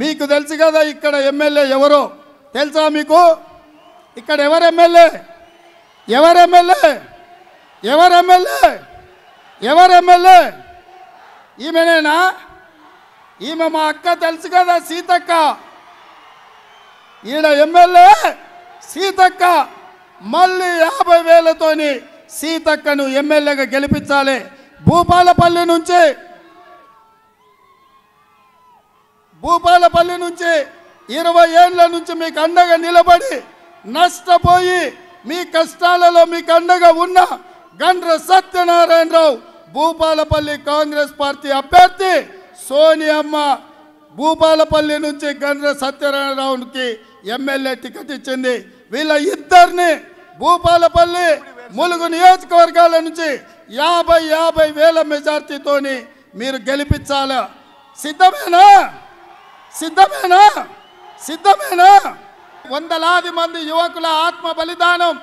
మీకు తెలుసు కదా ఇక్కడ ఎమ్మెల్యే ఎవరో తెలుసా మీకు ఇక్కడ ఎవరు ఎమ్మెల్యే ఎవరు ఎమ్మెల్యే ఎవరు ఎమ్మెల్యే ఎవరు ఎమ్మెల్యే ఈమెనేనా ఈమె మా అక్క తెలుసు కదా సీతక్క ఈడ ఎమ్మెల్యే సీతక్క మళ్ళీ యాభై వేలతోని సీతక్కను ఎమ్మెల్యేగా గెలిపించాలి భూపాలపల్లి నుంచి భూపాలపల్లి నుంచి ఇరవై ఏళ్ళ నుంచి మీకు అండగా నిలబడి నష్టపోయి మీ కష్టాలలో మీకు అండగా ఉన్న గండ్ర సత్యనారాయణరావు భూపాలపల్లి కాంగ్రెస్ పార్టీ అభ్యర్థి సోనియమ్మ భూపాలపల్లి నుంచి గండ్ర సత్యనారాయణరావుకి ఎమ్మెల్యే టికెట్ ఇచ్చింది వీళ్ళ ఇద్దరిని భూపాలపల్లి ములుగు నియోజకవర్గాల నుంచి యాభై యాభై వేల మెజార్టీతో మీరు గెలిపించాలా సిద్ధమేనా సిద్ధమేనా సిద్ధమేనా వందలాది మంది యువకుల ఆత్మ బలిదానం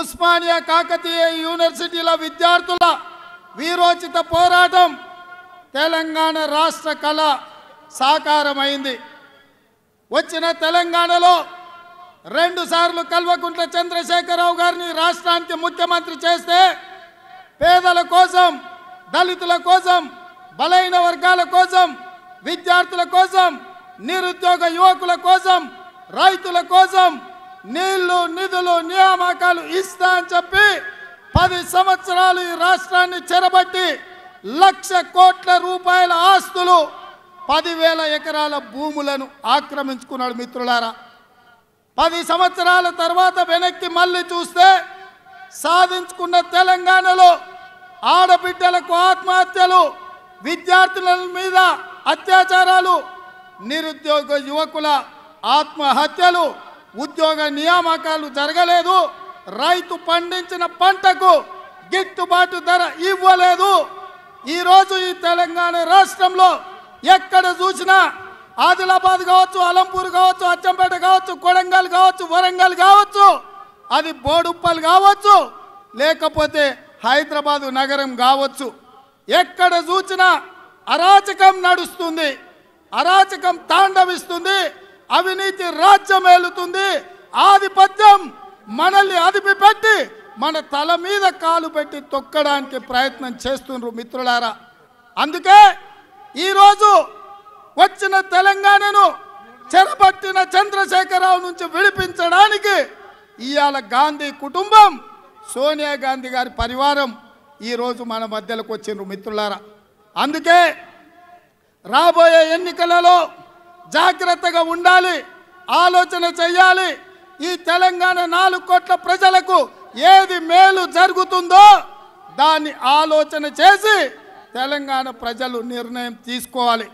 ఉస్మానియా కాకతీయ యూనివర్సిటీల విద్యార్థుల వీరోచిత పోరాటం తెలంగాణ రాష్ట్ర కళ సాకారమైంది వచ్చిన తెలంగాణలో రెండుసార్లు కల్వకుంట్ల చంద్రశేఖరరావు గారిని రాష్ట్రానికి ముఖ్యమంత్రి చేస్తే పేదల కోసం దళితుల కోసం బలైన వర్గాల కోసం విద్యార్థుల కోసం నిరుద్యోగ యువకుల కోసం రైతుల కోసం నీళ్లు నిధులు నియామకాలు ఇస్తా అని చెప్పి పది సంవత్సరాలు ఈ రాష్ట్రాన్ని చెరబట్టి లక్ష కోట్ల రూపాయల ఆస్తులు పదివేల ఎకరాల భూములను ఆక్రమించుకున్నాడు మిత్రులారా పది సంవత్సరాల తర్వాత వెనక్కి మళ్ళీ చూస్తే సాధించుకున్న తెలంగాణలో ఆడబిడ్డలకు ఆత్మహత్యలు విద్యార్థుల మీద అత్యాచారాలు నిరుద్యోగ యువకుల ఆత్మహత్యలు ఉద్యోగ నియామకాలు జరగలేదు రైతు పండించిన పంటకు గిట్టుబాటు ధర ఇవ్వలేదు ఈరోజు ఈ తెలంగాణ రాష్ట్రంలో ఎక్కడ చూసినా ఆదిలాబాద్ కావచ్చు అలంపూర్ కావచ్చు అచ్చంపేట కావచ్చు కొడంగల్ కావచ్చు వరంగల్ కావచ్చు అది బోడుప్పల్ కావచ్చు లేకపోతే హైదరాబాదు నగరం కావచ్చు ఎక్కడ చూసినా అరాచకం నడుస్తుంది అరాచకం తాండవిస్తుంది అవినీతి రాజ్యమేలుతుంది ఆధిపత్యం మనల్ని అదిపి పెట్టి మన తల మీద కాలు పెట్టి తొక్కడానికి ప్రయత్నం చేస్తున్నారు మిత్రులారా అందుకే ఈరోజు వచ్చిన తెలంగాణను చెరపట్టిన చంద్రశేఖరరావు నుంచి విడిపించడానికి ఇవాళ గాంధీ కుటుంబం సోనియా గాంధీ గారి పరివారం ఈరోజు మన మధ్యలోకి వచ్చిండ్రు మిత్రులారా అందుకే రాబోయే ఎన్నికలలో జాగ్రత్తగా ఉండాలి ఆలోచన చెయ్యాలి ఈ తెలంగాణ నాలుగు కోట్ల ప్రజలకు ఏది మేలు జరుగుతుందో దాన్ని ఆలోచన చేసి తెలంగాణ ప్రజలు నిర్ణయం తీసుకోవాలి